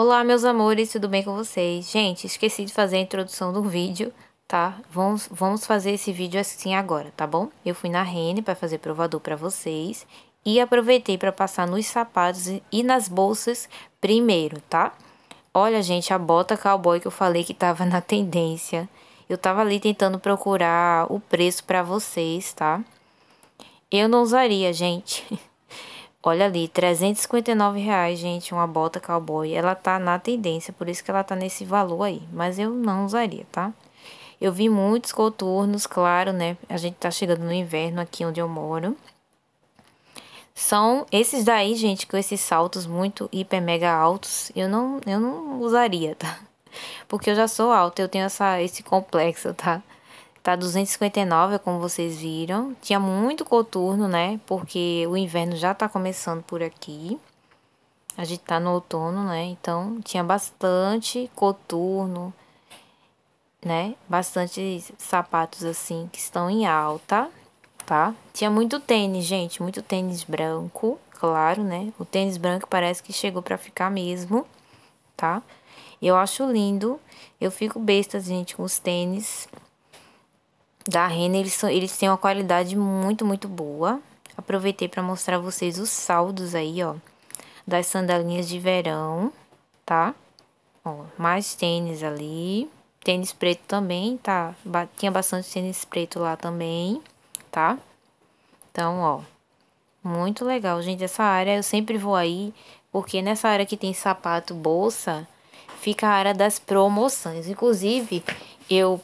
Olá, meus amores, tudo bem com vocês? Gente, esqueci de fazer a introdução do vídeo, tá? Vamos, vamos fazer esse vídeo assim agora, tá bom? Eu fui na Rene para fazer provador para vocês e aproveitei para passar nos sapatos e nas bolsas primeiro, tá? Olha, gente, a bota cowboy que eu falei que tava na tendência. Eu tava ali tentando procurar o preço para vocês, tá? Eu não usaria, gente. Olha ali, 359 reais, gente, uma bota cowboy. Ela tá na tendência, por isso que ela tá nesse valor aí. Mas eu não usaria, tá? Eu vi muitos coturnos, claro, né? A gente tá chegando no inverno aqui onde eu moro. São esses daí, gente, com esses saltos muito hiper mega altos, eu não, eu não usaria, tá? Porque eu já sou alta, eu tenho essa, esse complexo, tá? tá 259, como vocês viram. Tinha muito coturno, né? Porque o inverno já tá começando por aqui. A gente tá no outono, né? Então, tinha bastante coturno, né? Bastante sapatos assim que estão em alta, tá? Tinha muito tênis, gente, muito tênis branco, claro, né? O tênis branco parece que chegou para ficar mesmo, tá? Eu acho lindo. Eu fico besta, gente, com os tênis da Renner, eles, eles têm uma qualidade muito, muito boa. Aproveitei para mostrar a vocês os saldos aí, ó, das sandalinhas de verão, tá? Ó, mais tênis ali, tênis preto também, tá? Ba tinha bastante tênis preto lá também, tá? Então, ó, muito legal, gente, essa área eu sempre vou aí, porque nessa área que tem sapato, bolsa, fica a área das promoções. Inclusive, eu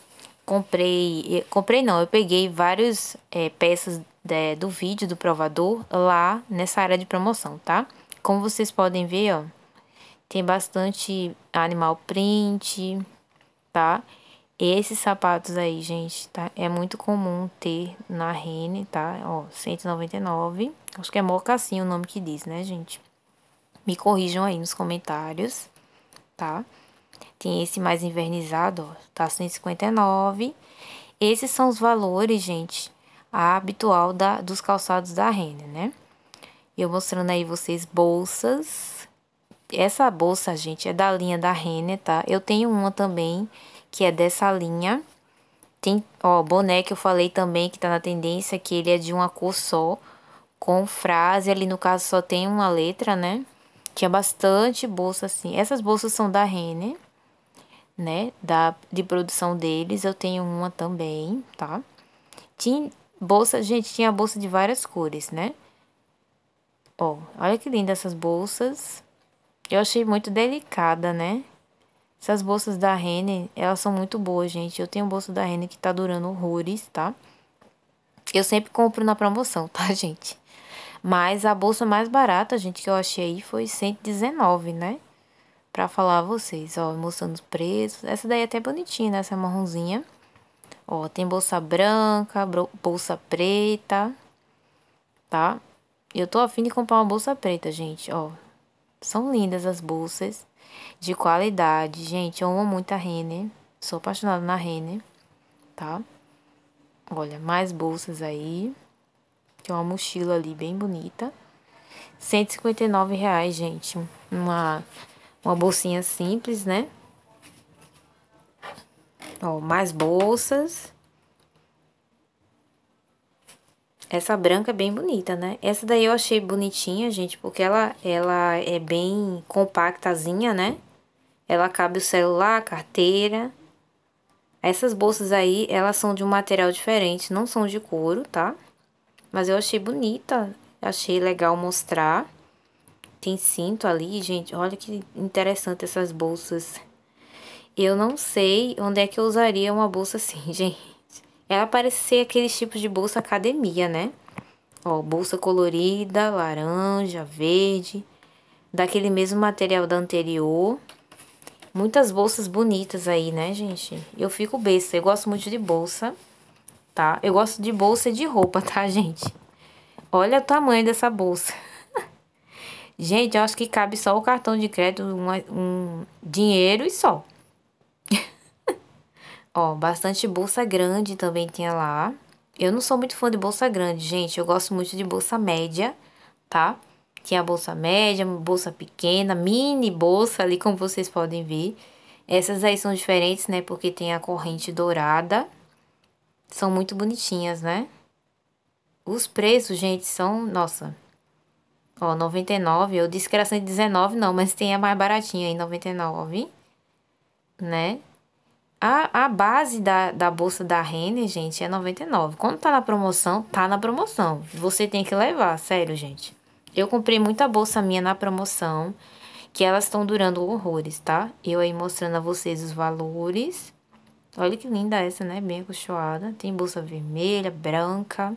comprei, comprei não, eu peguei várias é, peças de, é, do vídeo do provador lá nessa área de promoção, tá? Como vocês podem ver, ó, tem bastante animal print, tá? Esses sapatos aí, gente, tá? É muito comum ter na Rene, tá? Ó, 199, acho que é mocassim o nome que diz, né, gente? Me corrijam aí nos comentários, tá? Tá? Tem esse mais invernizado, ó, tá 159. Esses são os valores, gente, habitual da, dos calçados da Renner, né? E eu mostrando aí vocês bolsas. Essa bolsa, gente, é da linha da Renner, tá? Eu tenho uma também, que é dessa linha. Tem, ó, boné que eu falei também, que tá na tendência, que ele é de uma cor só, com frase, ali no caso só tem uma letra, né? Tinha bastante bolsa assim. Essas bolsas são da Renner né, da, de produção deles. Eu tenho uma também, tá? Tinha bolsa, gente, tinha bolsa de várias cores, né? Ó, olha que linda essas bolsas. Eu achei muito delicada, né? Essas bolsas da Rene, elas são muito boas, gente. Eu tenho bolsa da Rene que tá durando horrores, tá? Eu sempre compro na promoção, tá, gente? Mas a bolsa mais barata, gente, que eu achei aí foi 119, né? para falar a vocês, ó, mostrando os preços. Essa daí é até bonitinha, né? Essa marronzinha. Ó, tem bolsa branca, bolsa preta, tá? Eu tô afim de comprar uma bolsa preta, gente, ó. São lindas as bolsas, de qualidade. Gente, eu amo muito a Renner, sou apaixonada na Renner, tá? Olha, mais bolsas aí. Tem uma mochila ali bem bonita. R$159,00, gente. Uma uma bolsinha simples, né? Ó, mais bolsas. Essa branca é bem bonita, né? Essa daí eu achei bonitinha, gente, porque ela, ela é bem compactazinha, né? Ela cabe o celular, carteira. Essas bolsas aí, elas são de um material diferente, não são de couro, tá? Mas eu achei bonita, achei legal mostrar. Tem cinto ali, gente. Olha que interessante essas bolsas. Eu não sei onde é que eu usaria uma bolsa assim, gente. Ela parece ser aqueles tipos de bolsa academia, né? Ó, bolsa colorida, laranja, verde. Daquele mesmo material da anterior. Muitas bolsas bonitas aí, né, gente? Eu fico besta. Eu gosto muito de bolsa, tá? Eu gosto de bolsa de roupa, tá, gente? Olha o tamanho dessa bolsa. Gente, eu acho que cabe só o cartão de crédito, um, um dinheiro e só. Ó, bastante bolsa grande também tinha lá. Eu não sou muito fã de bolsa grande, gente. Eu gosto muito de bolsa média, tá? Tinha bolsa média, bolsa pequena, mini bolsa ali, como vocês podem ver. Essas aí são diferentes, né? Porque tem a corrente dourada. São muito bonitinhas, né? Os preços, gente, são... Nossa, Ó, 99, eu disse que era 119, não, mas tem a mais baratinha aí, 99, né? A, a base da, da bolsa da Renner, gente, é 99. Quando tá na promoção, tá na promoção. Você tem que levar, sério, gente. Eu comprei muita bolsa minha na promoção, que elas estão durando horrores, tá? Eu aí mostrando a vocês os valores. Olha que linda essa, né? Bem acolchoada. Tem bolsa vermelha, branca,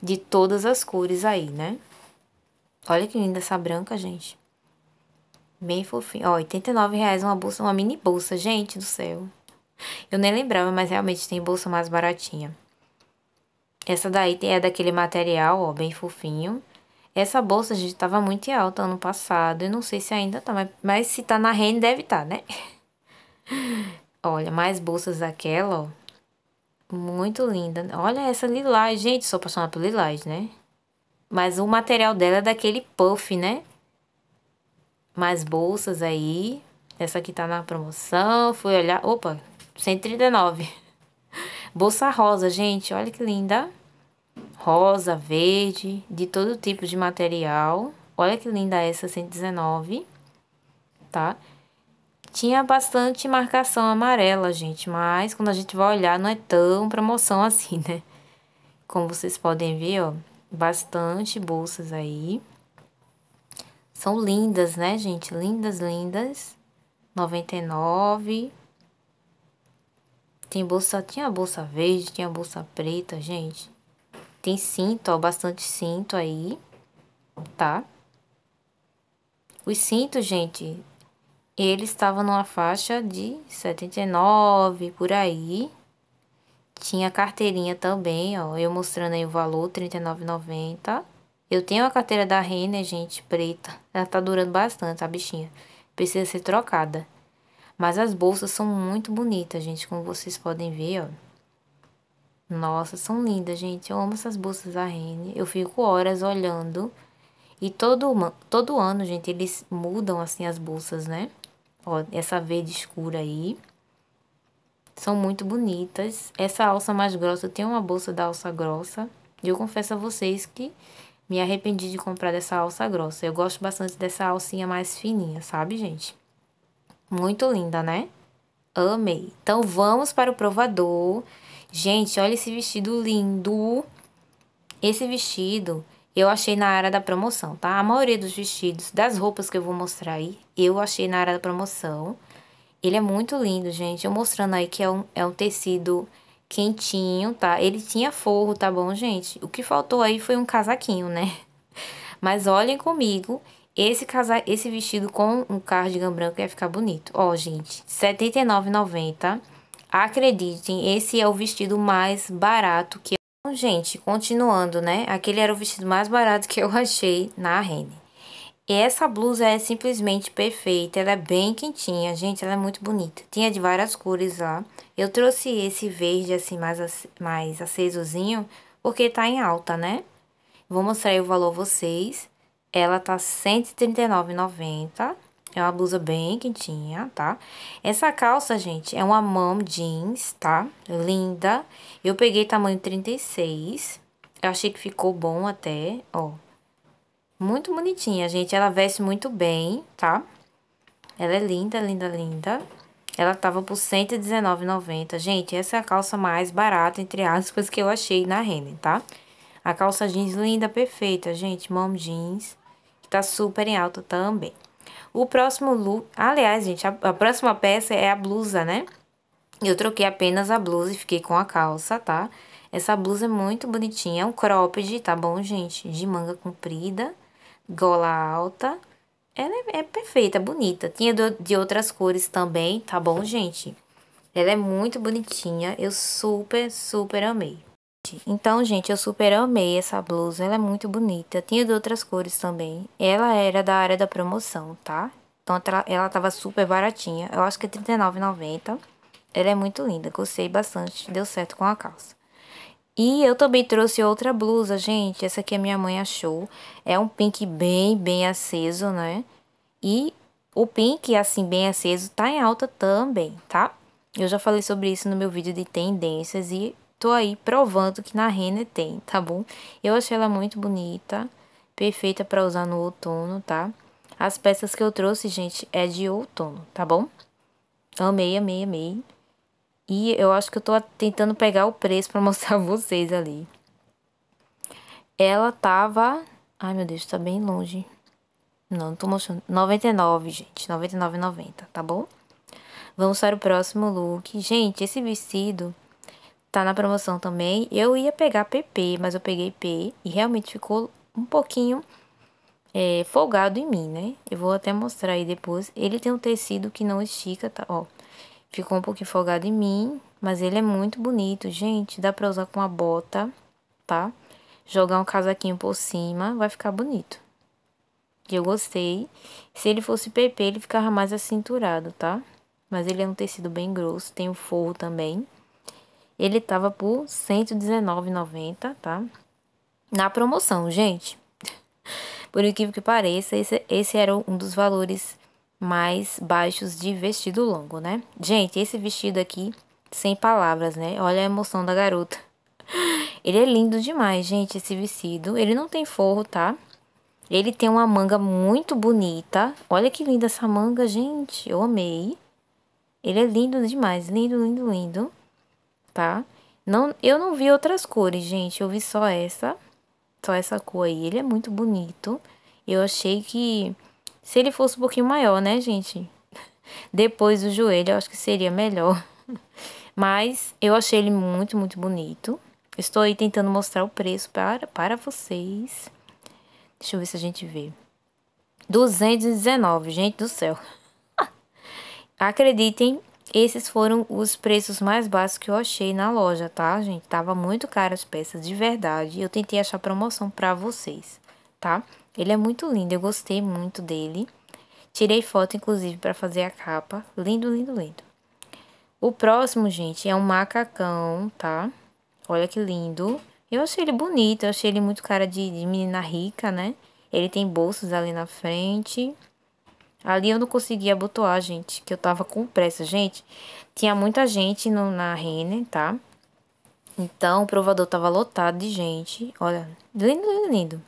de todas as cores aí, né? Olha que linda essa branca, gente. Bem fofinha. Ó, 89 reais uma bolsa, uma mini bolsa, gente do céu. Eu nem lembrava, mas realmente tem bolsa mais baratinha. Essa daí é daquele material, ó, bem fofinho. Essa bolsa, gente, tava muito alta ano passado. Eu não sei se ainda tá, mas, mas se tá na Renner, deve tá, né? Olha, mais bolsas daquela, ó. Muito linda. Olha essa lilás, gente. Sou apaixonada por lilás, né? Mas o material dela é daquele puff, né? Mais bolsas aí. Essa aqui tá na promoção. Fui olhar. Opa, 139. Bolsa rosa, gente. Olha que linda. Rosa, verde, de todo tipo de material. Olha que linda essa, 119. Tá? Tinha bastante marcação amarela, gente. Mas quando a gente vai olhar, não é tão promoção assim, né? Como vocês podem ver, ó bastante bolsas aí. São lindas, né, gente? Lindas, lindas. 99. Tem bolsa, tinha bolsa verde, tinha bolsa preta, gente. Tem cinto, ó, bastante cinto aí, tá? Os cintos, gente, ele estava numa faixa de 79 por aí. Tinha carteirinha também, ó. Eu mostrando aí o valor, R$39,90. Eu tenho a carteira da Renner, gente, preta. Ela tá durando bastante, a bichinha. Precisa ser trocada. Mas as bolsas são muito bonitas, gente. Como vocês podem ver, ó. Nossa, são lindas, gente. Eu amo essas bolsas da Renner. Eu fico horas olhando. E todo, todo ano, gente, eles mudam, assim, as bolsas, né? Ó, essa verde escura aí. São muito bonitas. Essa alça mais grossa, eu tenho uma bolsa da alça grossa. E eu confesso a vocês que me arrependi de comprar dessa alça grossa. Eu gosto bastante dessa alcinha mais fininha, sabe, gente? Muito linda, né? Amei. Então, vamos para o provador. Gente, olha esse vestido lindo. Esse vestido eu achei na área da promoção, tá? A maioria dos vestidos, das roupas que eu vou mostrar aí, eu achei na área da promoção. Ele é muito lindo, gente. Eu mostrando aí que é um, é um tecido quentinho, tá? Ele tinha forro, tá bom, gente? O que faltou aí foi um casaquinho, né? Mas olhem comigo, esse casa, esse vestido com um cardigan branco ia ficar bonito. Ó, gente, R$ 79,90. Acreditem, esse é o vestido mais barato que eu... Gente, continuando, né? Aquele era o vestido mais barato que eu achei na Renner. E essa blusa é simplesmente perfeita, ela é bem quentinha, gente, ela é muito bonita. Tinha de várias cores lá. Eu trouxe esse verde assim mais, mais acesozinho, porque tá em alta, né? Vou mostrar aí o valor a vocês. Ela tá R$ 139,90. É uma blusa bem quentinha, tá? Essa calça, gente, é uma mom jeans, tá? Linda. Eu peguei tamanho 36. Eu achei que ficou bom até, ó. Muito bonitinha, gente. Ela veste muito bem, tá? Ela é linda, linda, linda. Ela tava por R$119,90. Gente, essa é a calça mais barata, entre aspas, que eu achei na Renner, tá? A calça jeans linda, perfeita, gente. Mom jeans, que tá super em alta também. O próximo look... Aliás, gente, a, a próxima peça é a blusa, né? Eu troquei apenas a blusa e fiquei com a calça, tá? Essa blusa é muito bonitinha. É um cropped, tá bom, gente? De manga comprida gola alta. Ela é, é perfeita, bonita. Tinha do, de outras cores também, tá bom, gente? Ela é muito bonitinha. Eu super, super amei. Então, gente, eu super amei essa blusa. Ela é muito bonita. Tinha de outras cores também. Ela era da área da promoção, tá? Então, ela tava super baratinha. Eu acho que é R$39,90. Ela é muito linda. Gostei bastante. Deu certo com a calça. E eu também trouxe outra blusa, gente. Essa aqui a minha mãe achou. É um pink bem, bem aceso, né? E o pink, assim, bem aceso, tá em alta também, tá? Eu já falei sobre isso no meu vídeo de tendências e tô aí provando que na Renner tem, tá bom? Eu achei ela muito bonita, perfeita pra usar no outono, tá? As peças que eu trouxe, gente, é de outono, tá bom? Amei, amei, amei. E eu acho que eu tô tentando pegar o preço para mostrar a vocês ali. Ela tava. Ai meu Deus, tá bem longe. Não, não tô mostrando. 99, gente. 99,90, tá bom? Vamos para o próximo look. Gente, esse vestido tá na promoção também. Eu ia pegar PP, mas eu peguei P e realmente ficou um pouquinho é, folgado em mim, né? Eu vou até mostrar aí depois. Ele tem um tecido que não estica, tá? Ó. Ficou um pouquinho folgado em mim, mas ele é muito bonito, gente. Dá pra usar com uma bota, tá? Jogar um casaquinho por cima, vai ficar bonito. E eu gostei. Se ele fosse PP, ele ficava mais acinturado, tá? Mas ele é um tecido bem grosso, tem o um forro também. Ele tava por 119,90, tá? Na promoção, gente. Por incrível que pareça, esse, esse era um dos valores mais baixos de vestido longo, né? Gente, esse vestido aqui, sem palavras, né? Olha a emoção da garota. Ele é lindo demais, gente, esse vestido. Ele não tem forro, tá? Ele tem uma manga muito bonita. Olha que linda essa manga, gente. Eu amei. Ele é lindo demais. Lindo, lindo, lindo. Tá? Não, eu não vi outras cores, gente. Eu vi só essa. Só essa cor aí. Ele é muito bonito. Eu achei que se ele fosse um pouquinho maior, né, gente? Depois o joelho, eu acho que seria melhor. Mas eu achei ele muito, muito bonito. Estou aí tentando mostrar o preço para, para vocês. Deixa eu ver se a gente vê. 219, gente do céu. Acreditem, esses foram os preços mais baixos que eu achei na loja, tá, gente? Tava muito caro as peças, de verdade. Eu tentei achar promoção para vocês, tá? Ele é muito lindo, eu gostei muito dele. Tirei foto, inclusive, para fazer a capa. Lindo, lindo, lindo. O próximo, gente, é um macacão, tá? Olha que lindo. Eu achei ele bonito, eu achei ele muito cara de, de menina rica, né? Ele tem bolsas ali na frente. Ali eu não consegui abotoar, gente, que eu tava com pressa. Gente, tinha muita gente no, na Renner, tá? Então, o provador tava lotado de gente. Olha, lindo, lindo, lindo.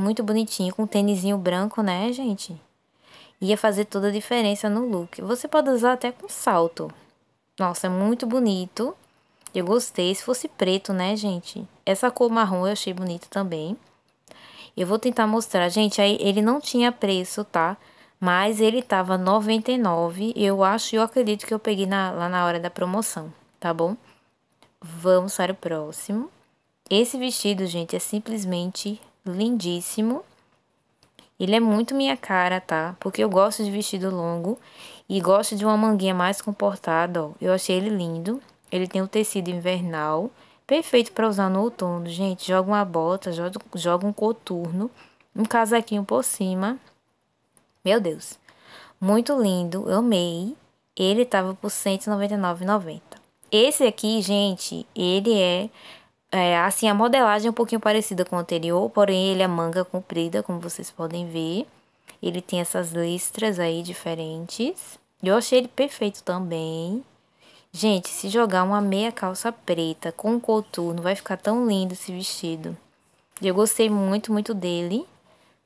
Muito bonitinho, com um tênisinho branco, né, gente? Ia fazer toda a diferença no look. Você pode usar até com salto. Nossa, é muito bonito. Eu gostei, se fosse preto, né, gente? Essa cor marrom eu achei bonito também. Eu vou tentar mostrar. Gente, aí ele não tinha preço, tá? Mas ele tava 99, eu acho, eu acredito que eu peguei na, lá na hora da promoção, tá bom? Vamos para o próximo. Esse vestido, gente, é simplesmente lindíssimo. Ele é muito minha cara, tá? Porque eu gosto de vestido longo e gosto de uma manguinha mais comportada, ó. Eu achei ele lindo. Ele tem o um tecido invernal, perfeito para usar no outono, gente. Joga uma bota, joga, joga um coturno, um casaquinho por cima. Meu Deus. Muito lindo, eu amei. Ele tava por R$199,90. Esse aqui, gente, ele é é, assim, a modelagem é um pouquinho parecida com o anterior, porém ele é manga comprida, como vocês podem ver. Ele tem essas listras aí diferentes. Eu achei ele perfeito também. Gente, se jogar uma meia calça preta com coturno, vai ficar tão lindo esse vestido. Eu gostei muito, muito dele,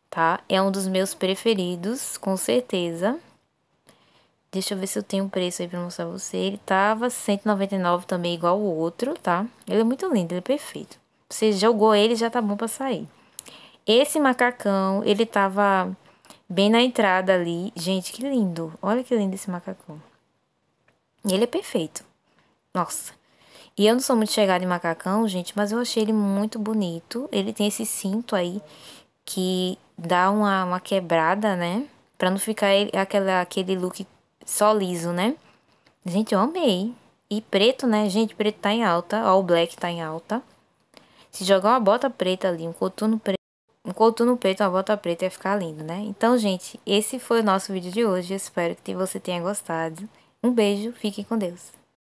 tá? É um dos meus preferidos, com certeza. Deixa eu ver se eu tenho um preço aí pra mostrar pra você. Ele tava 199 também, igual o outro, tá? Ele é muito lindo, ele é perfeito. Você jogou ele, já tá bom pra sair. Esse macacão, ele tava bem na entrada ali. Gente, que lindo. Olha que lindo esse macacão. Ele é perfeito. Nossa. E eu não sou muito chegada em macacão, gente, mas eu achei ele muito bonito. Ele tem esse cinto aí que dá uma, uma quebrada, né? Pra não ficar aquela, aquele look só liso, né? Gente, eu amei. E preto, né? Gente, preto tá em alta. Ó, o black tá em alta. Se jogar uma bota preta ali, um coturno preto, um coturno preto, uma bota preta ia ficar lindo, né? Então, gente, esse foi o nosso vídeo de hoje. espero que você tenha gostado. Um beijo, fiquem com Deus.